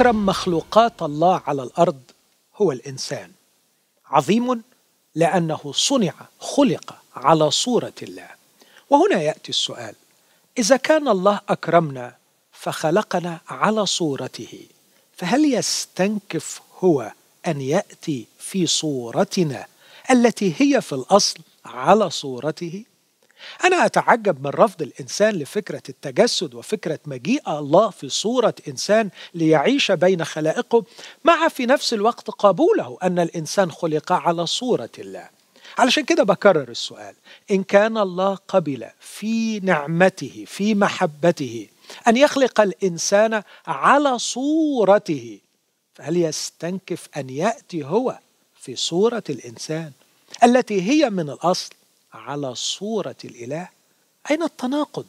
أكرم مخلوقات الله على الأرض هو الإنسان عظيم لأنه صنع خلق على صورة الله وهنا يأتي السؤال إذا كان الله أكرمنا فخلقنا على صورته فهل يستنكف هو أن يأتي في صورتنا التي هي في الأصل على صورته أنا أتعجب من رفض الإنسان لفكرة التجسد وفكرة مجيء الله في صورة إنسان ليعيش بين خلائقه مع في نفس الوقت قبوله أن الإنسان خلق على صورة الله علشان كده بكرر السؤال إن كان الله قبل في نعمته في محبته أن يخلق الإنسان على صورته فهل يستنكف أن يأتي هو في صورة الإنسان التي هي من الأصل على صورة الإله أين التناقض؟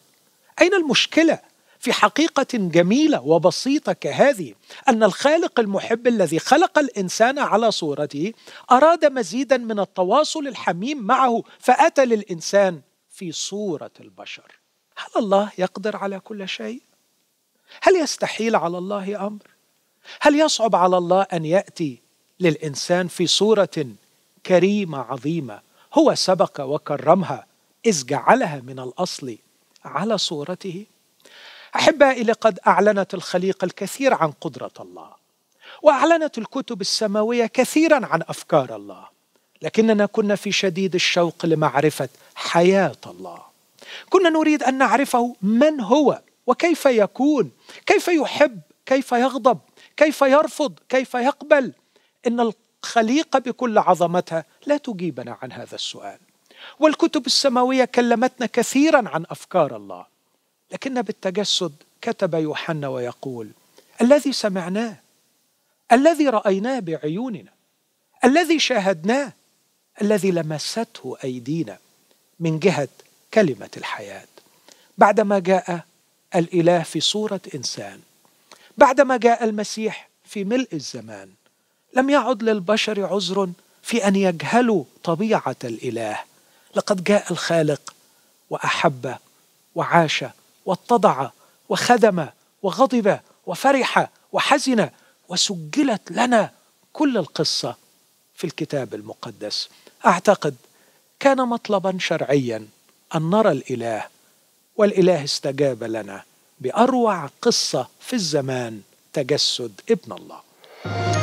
أين المشكلة؟ في حقيقة جميلة وبسيطة كهذه أن الخالق المحب الذي خلق الإنسان على صورته أراد مزيدا من التواصل الحميم معه فأتى للإنسان في صورة البشر هل الله يقدر على كل شيء؟ هل يستحيل على الله أمر؟ هل يصعب على الله أن يأتي للإنسان في صورة كريمة عظيمة هو سبق وكرمها إذ جعلها من الأصل على صورته أحبائي لقد أعلنت الخليقة الكثير عن قدرة الله وأعلنت الكتب السماوية كثيرا عن أفكار الله لكننا كنا في شديد الشوق لمعرفة حياة الله كنا نريد أن نعرفه من هو وكيف يكون كيف يحب كيف يغضب كيف يرفض كيف يقبل إن خليقه بكل عظمتها لا تجيبنا عن هذا السؤال والكتب السماويه كلمتنا كثيرا عن افكار الله لكن بالتجسد كتب يوحنا ويقول الذي سمعناه الذي رايناه بعيوننا الذي شاهدناه الذي لمسته ايدينا من جهه كلمه الحياه بعدما جاء الاله في صوره انسان بعدما جاء المسيح في ملء الزمان لم يعد للبشر عذر في ان يجهلوا طبيعه الاله لقد جاء الخالق واحب وعاش واتضع وخدم وغضب وفرح وحزن وسجلت لنا كل القصه في الكتاب المقدس اعتقد كان مطلبا شرعيا ان نرى الاله والاله استجاب لنا باروع قصه في الزمان تجسد ابن الله